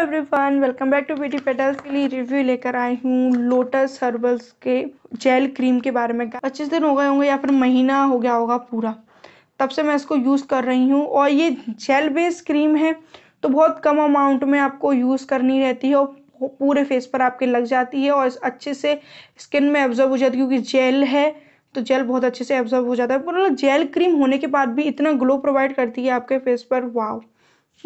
Everyone welcome back to beauty petals के लिए review लेकर आई हूँ लोटस हर्बल्स के जेल क्रीम के बारे में पच्चीस दिन हो गए होंगे या फिर महीना हो गया होगा पूरा तब से मैं इसको यूज़ कर रही हूँ और ये जेल बेस क्रीम है तो बहुत कम अमाउंट में आपको यूज़ करनी रहती है और पूरे फेस पर आपके लग जाती है और अच्छे से स्किन में एब्जॉर्ब हो जाती है क्योंकि जेल है तो जेल बहुत अच्छे से एब्जॉर्ब हो जाता है मतलब जेल क्रीम होने के बाद भी इतना ग्लो प्रोवाइड करती है आपके फेस पर वाव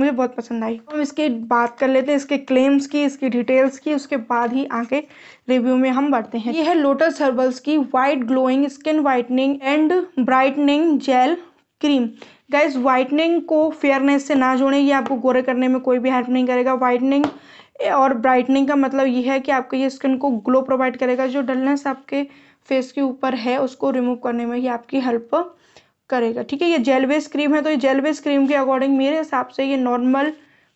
मुझे बहुत पसंद आई हम इसके बात कर लेते हैं इसके क्लेम्स की इसकी डिटेल्स की उसके बाद ही आगे रिव्यू में हम बढ़ते हैं ये है लोटस हर्बल्स की white glowing skin whitening and brightening gel cream guys whitening को फेयरनेस से ना जोड़ें ये आपको गोरे करने में कोई भी हेल्प नहीं करेगा वाइटनिंग और ब्राइटनिंग का मतलब ये है कि आपके ये स्किन को ग्लो प्रोवाइड करेगा जो डलनेस आपके फेस के ऊपर है उसको रिमूव करने में ही आपकी हेल्प करेगा ठीक है ये जेल बेस क्रीम है तो ये जेल बेस क्रीम के अकॉर्डिंग मेरे हिसाब से ये normal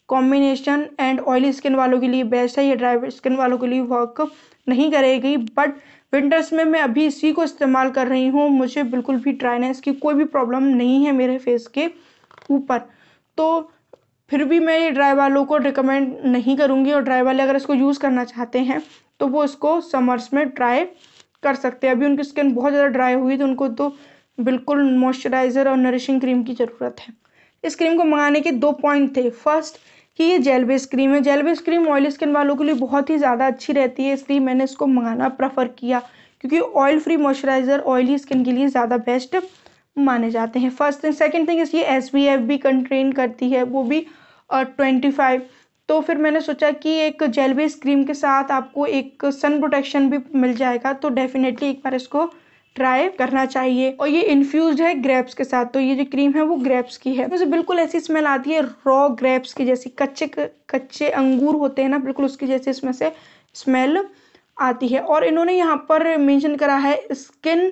combination and oily skin वालों के लिए बेस्ट है ये ड्राई स्किन वालों के लिए वर्क नहीं करेगी बट विंटर्स में मैं अभी इसी को इस्तेमाल कर रही हूँ मुझे बिल्कुल भी ड्राइनेस की कोई भी प्रॉब्लम नहीं है मेरे फेस के ऊपर तो फिर भी मैं ये ड्राई वालों को रिकमेंड नहीं करूँगी और ड्राई वाले अगर इसको यूज़ करना चाहते हैं तो वो इसको समर्स में ट्राई कर सकते हैं अभी उनकी स्किन बहुत ज़्यादा ड्राई हुई तो उनको तो बिल्कुल मॉइस्चराइज़र और नरिशिंग क्रीम की ज़रूरत है इस क्रीम को मंगाने के दो पॉइंट थे फर्स्ट कि ये जेल बेस क्रीम है gel base cream oily skin वालों के लिए बहुत ही ज़्यादा अच्छी रहती है इसलिए मैंने इसको मंगाना प्रेफर किया क्योंकि oil free moisturiser oily skin के लिए ज़्यादा बेस्ट माने जाते हैं फर्स्ट थिंग सेकेंड थिंग इसलिए ये एस बी एफ भी कंट्रेन करती है वो भी ट्वेंटी फाइव तो फिर मैंने सोचा कि एक जेल बेस क्रीम के साथ आपको एक सन प्रोटेक्शन भी मिल जाएगा तो डेफिनेटली एक बार इसको ट्राई करना चाहिए और ये इन्फ्यूज है ग्रेप्स के साथ तो ये जो क्रीम है वो ग्रेप्स की है मुझे बिल्कुल ऐसी स्मेल आती है रॉ ग्रेप्स की जैसी कच्चे कच्चे अंगूर होते हैं ना बिल्कुल उसकी जैसी इसमें से स्मेल आती है और इन्होंने यहाँ पर मेंशन करा है skin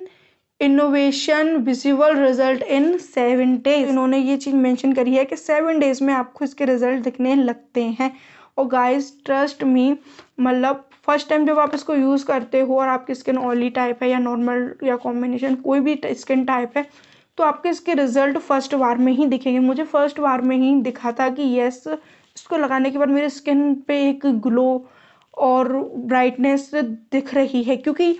innovation visual result in seven days इन्होंने ये चीज़ मेंशन करी है कि सेवन डेज में आपको इसके रिजल्ट दिखने लगते हैं और गाइस ट्रस्ट मी मतलब फर्स्ट टाइम जब आप इसको यूज़ करते हो और आपकी स्किन ऑयली टाइप है या नॉर्मल या कॉम्बिनेशन कोई भी स्किन टाइप है तो आपके इसके रिजल्ट फर्स्ट बार में ही दिखेंगे मुझे फर्स्ट बार में ही दिखा था कि येस इसको लगाने के बाद मेरे स्किन पे एक ग्लो और ब्राइटनेस दिख रही है क्योंकि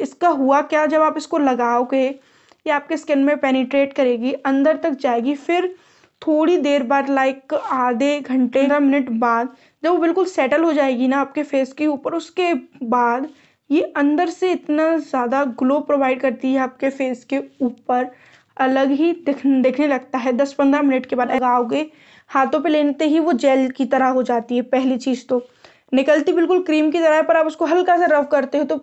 इसका हुआ क्या जब आप इसको लगाओगे ये आपके स्किन में पेनिट्रेट करेगी अंदर तक जाएगी फिर थोड़ी देर बाद लाइक आधे घंटे पंद्रह मिनट बाद जब वो बिल्कुल सेटल हो जाएगी ना आपके फेस के ऊपर उसके बाद ये अंदर से इतना ज़्यादा ग्लो प्रोवाइड करती है आपके फेस के ऊपर अलग ही दिख दिखने लगता है दस पंद्रह मिनट के बाद लगाओगे हाथों पे लेते ही वो जेल की तरह हो जाती है पहली चीज़ तो निकलती बिल्कुल क्रीम की तरह है पर आप उसको हल्का सा रफ करते हो तो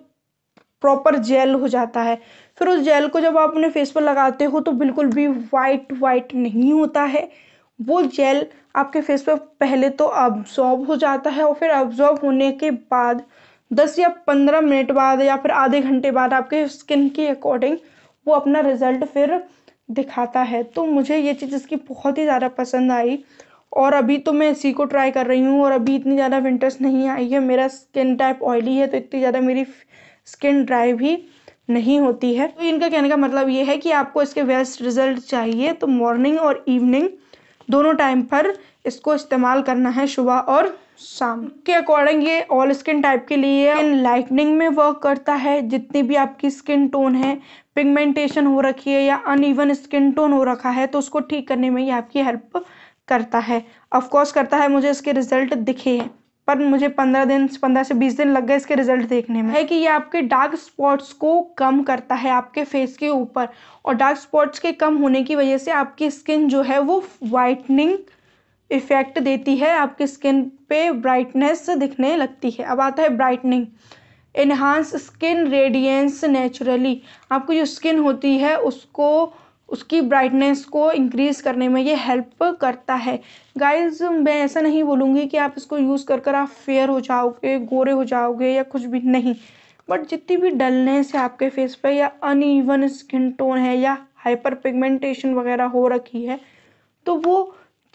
प्रॉपर जेल हो जाता है फिर उस जेल को जब आप अपने फेस पर लगाते हो तो बिल्कुल भी वाइट वाइट नहीं होता है वो जेल आपके फेस पर पहले तो अब्जॉर्ब हो जाता है और फिर अब्जॉर्ब होने के बाद दस या पंद्रह मिनट बाद या फिर आधे घंटे बाद आपके स्किन के अकॉर्डिंग वो अपना रिज़ल्ट फिर दिखाता है तो मुझे ये चीज़ इसकी बहुत ही ज़्यादा पसंद आई और अभी तो मैं इसी को ट्राई कर रही हूँ और अभी इतनी ज़्यादा विंटर्स नहीं आई है मेरा स्किन टाइप ऑयली है तो इतनी ज़्यादा मेरी स्किन ड्राई भी नहीं होती है तो इनका कहने का मतलब ये है कि आपको इसके बेस्ट रिजल्ट चाहिए तो मॉर्निंग और इवनिंग दोनों टाइम पर इसको इस्तेमाल करना है सुबह और शाम के अकॉर्डिंग ये ऑल स्किन टाइप के लिए लाइटनिंग में वर्क करता है जितनी भी आपकी स्किन टोन है पिगमेंटेशन हो रखी है या अनइवन स्किन टोन हो रखा है तो उसको ठीक करने में ये आपकी हेल्प करता है ऑफकोर्स करता है मुझे इसके रिजल्ट दिखे हैं पर मुझे पंद्रह दिन पंद्रह से बीस दिन लग गए इसके रिजल्ट देखने में है कि ये आपके डार्क स्पॉट्स को कम करता है आपके फेस के ऊपर और डार्क स्पॉट्स के कम होने की वजह से आपकी स्किन जो है वो वाइटनिंग इफ़ेक्ट देती है आपकी स्किन पे ब्राइटनेस दिखने लगती है अब आता है brightening enhance skin radiance naturally आपकी जो स्किन होती है उसको उसकी ब्राइटनेस को इंक्रीज़ करने में ये हेल्प करता है गाइस मैं ऐसा नहीं बोलूँगी कि आप इसको यूज़ कर कर आप फेयर हो जाओगे गोरे हो जाओगे या कुछ भी नहीं बट जितनी भी डलनेस है आपके फेस पे या अनइवन स्किन टोन है या हाइपर पिगमेंटेशन वगैरह हो रखी है तो वो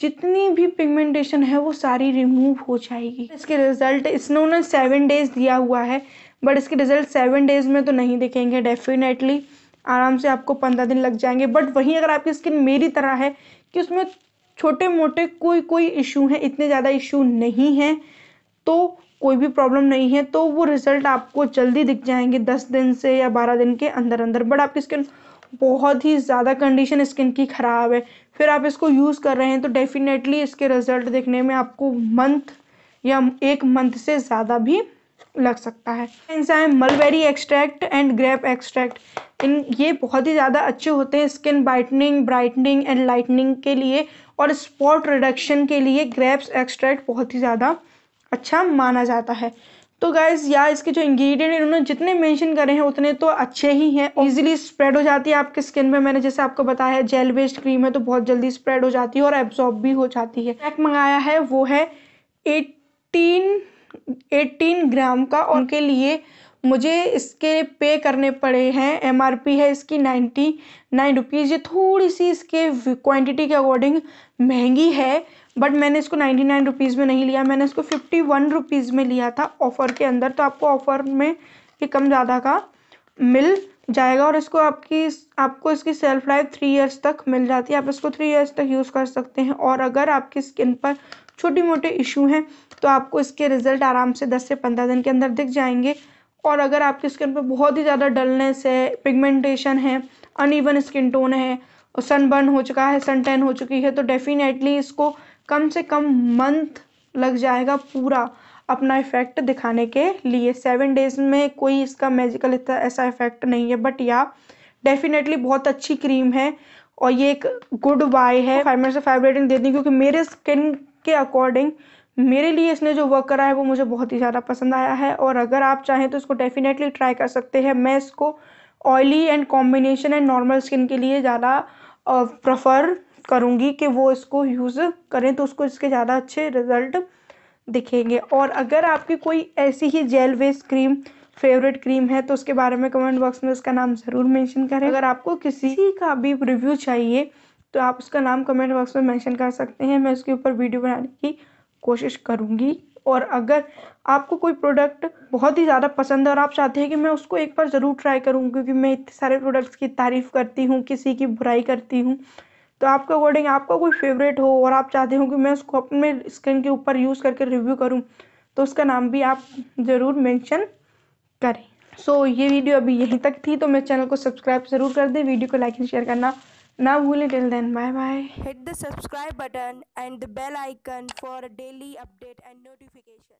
जितनी भी पिगमेंटेशन है वो सारी रिमूव हो जाएगी इसके रिज़ल्ट इसने उन्हें सेवन डेज़ दिया हुआ है बट इसके रिज़ल्ट सेवन डेज़ में तो नहीं दिखेंगे डेफिनेटली आराम से आपको पंद्रह दिन लग जाएंगे बट वहीं अगर आपकी स्किन मेरी तरह है कि उसमें छोटे मोटे कोई कोई इशू हैं इतने ज़्यादा इशू नहीं हैं तो कोई भी प्रॉब्लम नहीं है तो वो रिज़ल्ट आपको जल्दी दिख जाएंगे दस दिन से या बारह दिन के अंदर अंदर बट आपकी स्किन बहुत ही ज़्यादा कंडीशन स्किन की ख़राब है फिर आप इसको यूज़ कर रहे हैं तो डेफिनेटली इसके रिज़ल्ट देखने में आपको मंथ या एक मंथ से ज़्यादा भी लग सकता है enzyme mulberry extract and grape extract इन ये बहुत ही ज़्यादा अच्छे होते हैं skin brightening brightening and lightening के लिए और स्पॉट रिडक्शन के लिए ग्रेप्स एक्सट्रैक्ट बहुत ही ज़्यादा अच्छा माना जाता है तो गाइज या इसके जो इंग्रेडिएंट इन्होंने जितने मेंशन करे हैं उतने तो अच्छे ही हैं इजीली स्प्रेड हो जाती है आपके स्किन पे मैंने जैसे आपको बताया जेल बेस्ड क्रीम है तो बहुत जल्दी स्प्रेड हो जाती है और एब्जॉर्ब भी हो जाती है पैक मंगाया है वो है एटीन एटीन ग्राम का उनके हम्म। लिए मुझे इसके पे करने पड़े हैं एम आर पी है इसकी नाइन्टी नाइन रुपीज़ ये थोड़ी सी इसके क्वांटिटी के अकॉर्डिंग महंगी है बट मैंने इसको नाइन्टी नाइन रुपीज़ में नहीं लिया मैंने इसको फिफ्टी वन रुपीज़ में लिया था ऑफ़र के अंदर तो आपको ऑफ़र में ये कम ज़्यादा का मिल जाएगा और इसको आपकी आपको इसकी सेल्फ लाइफ थ्री इयर्स तक मिल जाती है आप इसको थ्री इयर्स तक यूज़ कर सकते हैं और अगर आपकी स्किन पर छोटी मोटे इशू हैं तो आपको इसके रिजल्ट आराम से दस से पंद्रह दिन के अंदर दिख जाएंगे और अगर आपकी स्किन पर बहुत ही ज़्यादा डलनेस है पिगमेंटेशन है अनइवन स्किन टोन है सनबर्न हो चुका है सन टेन हो चुकी है तो डेफिनेटली इसको कम से कम मंथ लग जाएगा पूरा अपना इफ़ेक्ट दिखाने के लिए सेवन डेज़ में कोई इसका मैजिकल ऐसा इफ़ेक्ट नहीं है बट या डेफिनेटली बहुत अच्छी क्रीम है और ये एक गुड बाय है फाइव मिनट से फाइव रेटिंग देती क्योंकि मेरे स्किन के अकॉर्डिंग मेरे लिए इसने जो वर्क करा है वो मुझे बहुत ही ज़्यादा पसंद आया है और अगर आप चाहें तो इसको डेफिनेटली ट्राई कर सकते हैं मैं इसको oily and combination and normal skin के लिए ज़्यादा प्रेफर करूँगी कि वो इसको यूज़ करें तो उसको इसके ज़्यादा अच्छे रिज़ल्ट दिखेंगे और अगर आपकी कोई ऐसी ही gel based cream favourite cream है तो उसके बारे में कमेंट बॉक्स में उसका नाम ज़रूर मेंशन करें अगर आपको किसी का भी रिव्यू चाहिए तो आप उसका नाम कमेंट बॉक्स में मेंशन कर सकते हैं मैं उसके ऊपर वीडियो बनाने की कोशिश करूँगी और अगर आपको कोई प्रोडक्ट बहुत ही ज़्यादा पसंद है और आप चाहते हैं कि मैं उसको एक बार ज़रूर ट्राई करूँ क्योंकि मैं इतने सारे प्रोडक्ट्स की तारीफ़ करती हूँ किसी की बुराई करती हूँ तो आपके अकॉर्डिंग आपका कोई फेवरेट हो और आप चाहते हो कि मैं उसको अपने स्किन के ऊपर यूज़ करके रिव्यू करूँ तो उसका नाम भी आप ज़रूर मेंशन करें सो so, ये वीडियो अभी यहीं तक थी तो मेरे चैनल को सब्सक्राइब ज़रूर कर दें वीडियो को लाइक एंड शेयर करना Now we'll till then. Bye bye. Hit the subscribe button and the bell icon for daily update and notification.